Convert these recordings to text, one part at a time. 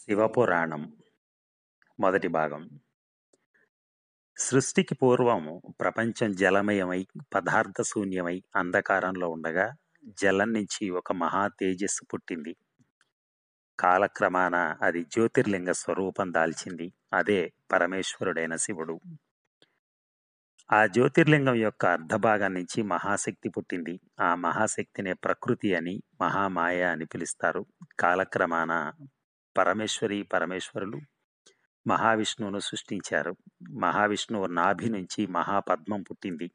శివపురాణం మొదటి భాగం సృష్టికి పూర్వం ప్రపంచం జలమయమై పదార్థ శూన్యమై అంధకారంలో ఉండగా జలం నుంచి ఒక మహా తేజస్సు పుట్టింది కాలక్రమాన అది జ్యోతిర్లింగ స్వరూపం దాల్చింది అదే పరమేశ్వరుడైన శివుడు ఆ జ్యోతిర్లింగం యొక్క అర్ధభాగం నుంచి మహాశక్తి పుట్టింది ఆ మహాశక్తినే ప్రకృతి అని మహామాయ అని పిలుస్తారు కాలక్రమాన పరమేశ్వరి పరమేశ్వరులు మహావిష్ణువును సృష్టించారు మహావిష్ణువు నాభి నుంచి మహాపద్మం పుట్టింది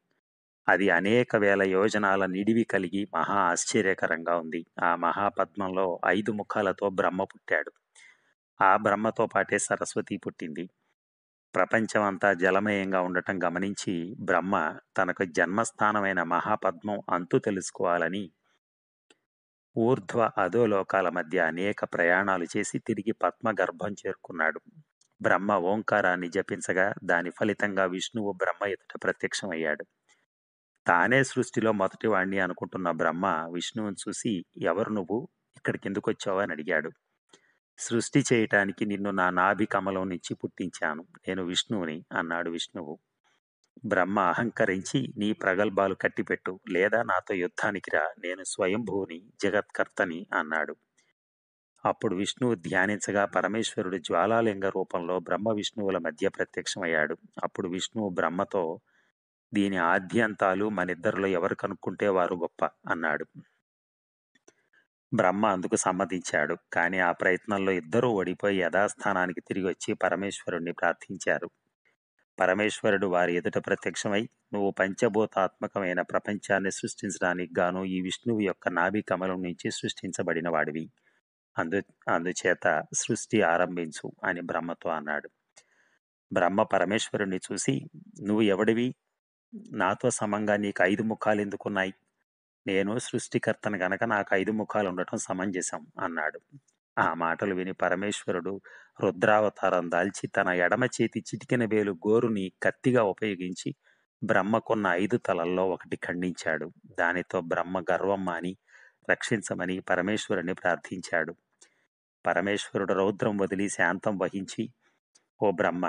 అది అనేక వేల యోజనాల నిడివి కలిగి మహా ఆశ్చర్యకరంగా ఉంది ఆ మహాపద్మంలో ఐదు ముఖాలతో బ్రహ్మ పుట్టాడు ఆ బ్రహ్మతో పాటే సరస్వతి పుట్టింది ప్రపంచమంతా జలమయంగా ఉండటం గమనించి బ్రహ్మ తనకు జన్మస్థానమైన మహాపద్మం అంతు తెలుసుకోవాలని ఊర్ధ్వ అధోలోకాల మధ్య అనేక ప్రయాణాలు చేసి తిరిగి పద్మగర్భం చేరుకున్నాడు బ్రహ్మ ఓంకారాన్ని జపించగా దాని ఫలితంగా విష్ణువు బ్రహ్మ ఎదుట ప్రత్యక్షమయ్యాడు తానే సృష్టిలో మొదటివాణ్ణి అనుకుంటున్న బ్రహ్మ విష్ణువుని చూసి ఎవరు నువ్వు ఇక్కడికి ఎందుకు వచ్చావు అని అడిగాడు సృష్టి చేయటానికి నిన్ను నా నాభి కమలం నుంచి పుట్టించాను నేను విష్ణువుని అన్నాడు విష్ణువు బ్రహ్మ అహంకరించి నీ ప్రగల్భాలు కట్టిపెట్టు లేదా నాతో యుద్ధానికి రా నేను స్వయంభూని జగత్కర్తని అన్నాడు అప్పుడు విష్ణువు ధ్యానించగా పరమేశ్వరుడు జ్వాలాలింగ రూపంలో బ్రహ్మ విష్ణువుల మధ్య ప్రత్యక్షమయ్యాడు అప్పుడు విష్ణువు బ్రహ్మతో దీని ఆద్యంతాలు మనిద్దరిలో ఎవరు కనుక్కుంటే వారు గొప్ప అన్నాడు బ్రహ్మ అందుకు సమ్మతించాడు కానీ ఆ ప్రయత్నంలో ఇద్దరూ ఓడిపోయి యథాస్థానానికి తిరిగి వచ్చి పరమేశ్వరుణ్ణి ప్రార్థించారు పరమేశ్వరుడు వారి ఎదుట ప్రత్యక్షమై నువ్వు పంచభూతాత్మకమైన ప్రపంచాన్ని సృష్టించడానికి గాను ఈ విష్ణువు యొక్క నాభి కమలం నుంచి సృష్టించబడిన వాడివి అందు అందుచేత సృష్టి ఆరంభించు అని బ్రహ్మతో అన్నాడు బ్రహ్మ పరమేశ్వరుణ్ణి చూసి నువ్వు ఎవడివి నాతో సమంగా నీకు ఐదు ముఖాలు ఎందుకున్నాయి నేను సృష్టికర్తను గనక నాకు ఐదు ముఖాలు ఉండటం సమంజసం అన్నాడు ఆ మాటలు విని పరమేశ్వరుడు రుద్రావతారం దాల్చి తన ఎడమ చేతి చిటికిన వేలు గోరుని కత్తిగా ఉపయోగించి బ్రహ్మకున్న ఐదు తలల్లో ఒకటి ఖండించాడు దానితో బ్రహ్మ గర్వం మాని రక్షించమని పరమేశ్వరుని ప్రార్థించాడు పరమేశ్వరుడు రౌద్రం వదిలి శాంతం వహించి ఓ బ్రహ్మ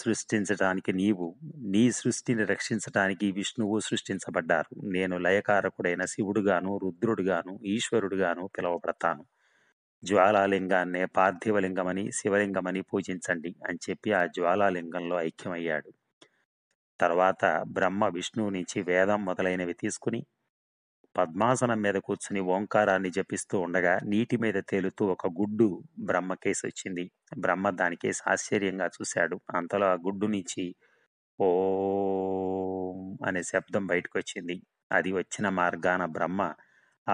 సృష్టించటానికి నీవు నీ సృష్టిని రక్షించటానికి విష్ణువు సృష్టించబడ్డారు నేను లయకారకుడైన శివుడుగాను రుద్రుడుగాను ఈశ్వరుడుగాను పిలువబడతాను జ్వాలాలింగాన్నే పార్థివలింగమని శివలింగమని పూజించండి అని చెప్పి ఆ జ్వాలాలింగంలో ఐక్యమయ్యాడు తర్వాత బ్రహ్మ విష్ణువు నుంచి వేదం మొదలైనవి తీసుకుని పద్మాసనం మీద కూర్చుని ఓంకారాన్ని జపిస్తూ ఉండగా నీటి మీద తేలుతూ ఒక గుడ్డు బ్రహ్మకేసి వచ్చింది బ్రహ్మ దానికేసి ఆశ్చర్యంగా చూశాడు అంతలో ఆ గుడ్డు నుంచి ఓ అనే శబ్దం బయటకు వచ్చింది అది వచ్చిన మార్గాన బ్రహ్మ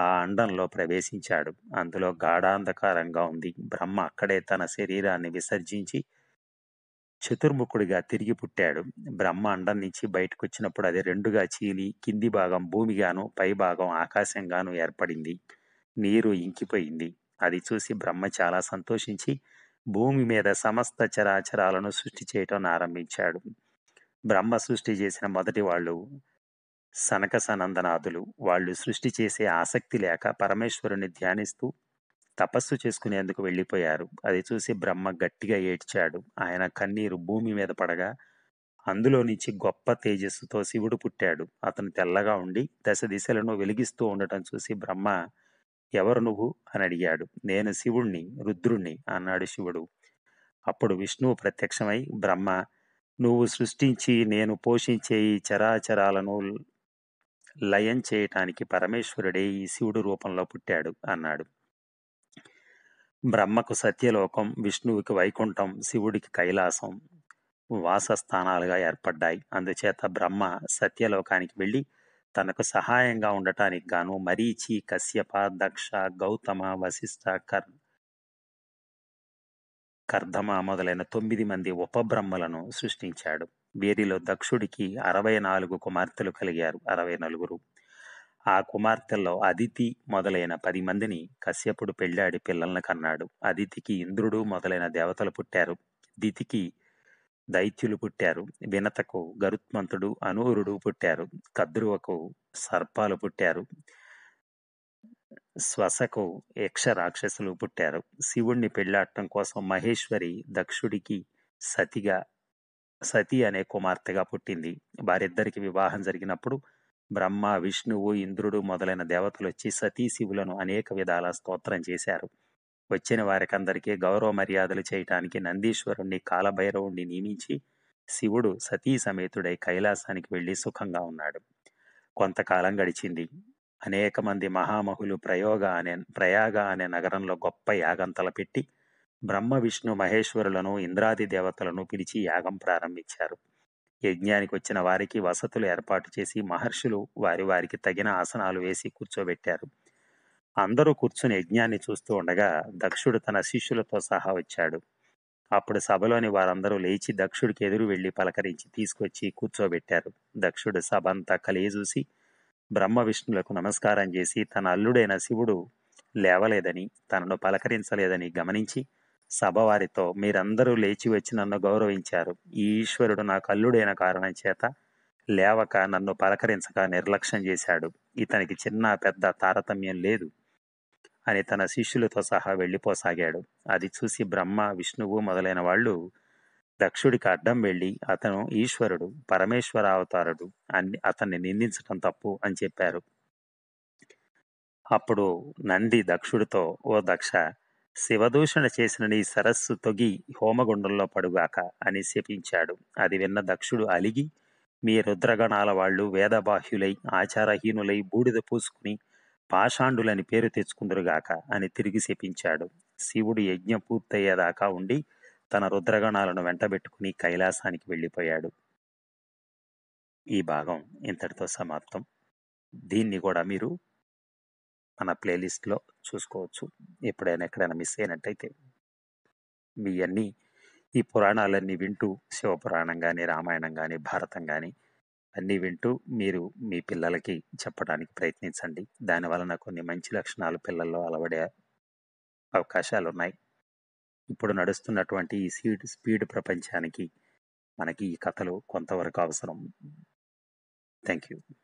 ఆ అండంలో ప్రవేశించాడు అందులో గాఢాంధకారంగా ఉంది బ్రహ్మ అక్కడే తన శరీరాన్ని విసర్జించి చతుర్ముఖుడిగా తిరిగి పుట్టాడు బ్రహ్మ అండం నుంచి బయటకు వచ్చినప్పుడు అది రెండుగా చీలి కింది భాగం భూమిగాను పైభాగం ఆకాశంగాను ఏర్పడింది నీరు ఇంకిపోయింది అది చూసి బ్రహ్మ చాలా సంతోషించి భూమి మీద సమస్త చరాచరాలను సృష్టి చేయటం ఆరంభించాడు బ్రహ్మ సృష్టి చేసిన మొదటి వాళ్ళు సనక సనందనాథులు వాళ్ళు సృష్టి చేసే ఆసక్తి లేక పరమేశ్వరుని ధ్యానిస్తూ తపస్సు చేసుకునేందుకు వెళ్ళిపోయారు అది చూసి బ్రహ్మ గట్టిగా ఏడ్చాడు ఆయన కన్నీరు భూమి మీద పడగా అందులో నుంచి గొప్ప తేజస్సుతో శివుడు పుట్టాడు అతను తెల్లగా ఉండి దశ దిశలను వెలిగిస్తూ ఉండటం చూసి బ్రహ్మ ఎవరు నువ్వు అని అడిగాడు నేను శివుణ్ణి రుద్రుణ్ణి అన్నాడు శివుడు అప్పుడు విష్ణువు ప్రత్యక్షమై బ్రహ్మ నువ్వు సృష్టించి నేను పోషించే ఈ చరాచరాలను లయం చేయటానికి పరమేశ్వరుడే ఈ శివుడు రూపంలో పుట్టాడు అన్నాడు బ్రహ్మకు సత్యలోకం విష్ణువుకి వైకుంఠం శివుడికి కైలాసం వాసస్థానాలుగా ఏర్పడ్డాయి అందుచేత బ్రహ్మ సత్యలోకానికి వెళ్ళి తనకు సహాయంగా ఉండటానికి గాను మరీచి కశ్యప దక్ష గౌతమ వశిష్ట కర్ కర్ధమ మొదలైన తొమ్మిది మంది ఉపబ్రహ్మలను సృష్టించాడు వీరిలో దక్షుడికి అరవై నాలుగు కుమార్తెలు కలిగారు అరవై నలుగురు ఆ కుమార్తెల్లో అదితి మొదలైన పది మందిని కశ్యపుడు పెళ్ళాడి పిల్లలను కన్నాడు అదితికి ఇంద్రుడు మొదలైన దేవతలు పుట్టారు దితికి దైత్యులు పుట్టారు వినతకు గరుత్మంతుడు అనూరుడు పుట్టారు కద్రువకు సర్పాలు పుట్టారు శ్వసకు యక్ష రాక్షసులు పుట్టారు శివుణ్ణి పెళ్ళాడటం కోసం మహేశ్వరి దక్షుడికి సతిగా సతి అనే కుమార్తెగా పుట్టింది వారిద్దరికి వివాహం జరిగినప్పుడు బ్రహ్మ విష్ణువు ఇంద్రుడు మొదలైన దేవతలు వచ్చి సతీశివులను అనేక విధాల స్తోత్రం చేశారు వచ్చిన వారికందరికీ గౌరవ మర్యాదలు చేయటానికి నందీశ్వరుణ్ణి కాలభైరవుణ్ణి నియమించి శివుడు సతీ సమేతుడై కైలాసానికి వెళ్ళి సుఖంగా ఉన్నాడు కొంతకాలం గడిచింది అనేక మంది మహామహులు ప్రయోగ అనే ప్రయాగ అనే నగరంలో గొప్ప యాగం తలపెట్టి బ్రహ్మ విష్ణు మహేశ్వరులను ఇంద్రాది దేవతలను పిలిచి యాగం ప్రారంభించారు యజ్ఞానికి వచ్చిన వారికి వసతులు ఏర్పాటు చేసి మహర్షులు వారి వారికి తగిన ఆసనాలు వేసి కూర్చోబెట్టారు అందరూ కూర్చుని యజ్ఞాన్ని చూస్తూ ఉండగా దక్షుడు తన శిష్యులతో సహా వచ్చాడు అప్పుడు సభలోని వారందరూ లేచి దక్షుడికి ఎదురు వెళ్ళి పలకరించి తీసుకొచ్చి కూర్చోబెట్టారు దక్షుడు సభ అంతా చూసి బ్రహ్మ విష్ణులకు నమస్కారం చేసి తన అల్లుడైన శివుడు లేవలేదని తనను పలకరించలేదని గమనించి సభవారితో మీరందరూ లేచి వచ్చి నన్ను గౌరవించారు ఈ ఈశ్వరుడు నా కల్లుడైన కారణం చేత లేవక నన్ను పలకరించక నిర్లక్ష్యం చేశాడు ఇతనికి చిన్న పెద్ద తారతమ్యం లేదు అని తన శిష్యులతో సహా వెళ్ళిపోసాగాడు అది చూసి బ్రహ్మ విష్ణువు మొదలైన వాళ్ళు దక్షుడికి అడ్డం వెళ్ళి అతను ఈశ్వరుడు పరమేశ్వర అవతారుడు అని అతన్ని నిందించటం తప్పు అని చెప్పారు అప్పుడు నంది దక్షుడితో ఓ దక్ష శివదూషణ చేసిన నీ సరస్సు తొగి హోమగుండంలో పడుగాక అని శపించాడు అది విన్న దక్షుడు అలిగి మీ రుద్రగణాల వాళ్ళు వేదబాహ్యులై ఆచారహీనులై బూడిద పూసుకుని పాషాండులని పేరు తెచ్చుకుందరుగాక అని తిరిగి శపించాడు శివుడు యజ్ఞం పూర్తయ్యేదాకా ఉండి తన రుద్రగణాలను వెంటబెట్టుకుని కైలాసానికి వెళ్ళిపోయాడు ఈ భాగం ఇంతటితో సమాప్తం దీన్ని కూడా మీరు మన ప్లేలిస్ట్లో చూసుకోవచ్చు ఎప్పుడైనా ఎక్కడైనా మిస్ అయినట్టయితే మీ అన్నీ ఈ పురాణాలన్నీ వింటూ శివపురాణం కానీ రామాయణం కానీ భారతం కానీ అన్నీ వింటూ మీరు మీ పిల్లలకి చెప్పడానికి ప్రయత్నించండి దాని వలన కొన్ని మంచి లక్షణాలు పిల్లల్లో అలవడే అవకాశాలు ఉన్నాయి ఇప్పుడు నడుస్తున్నటువంటి ఈ సీడ్ స్పీడ్ ప్రపంచానికి మనకి ఈ కథలు కొంతవరకు అవసరం థ్యాంక్ యూ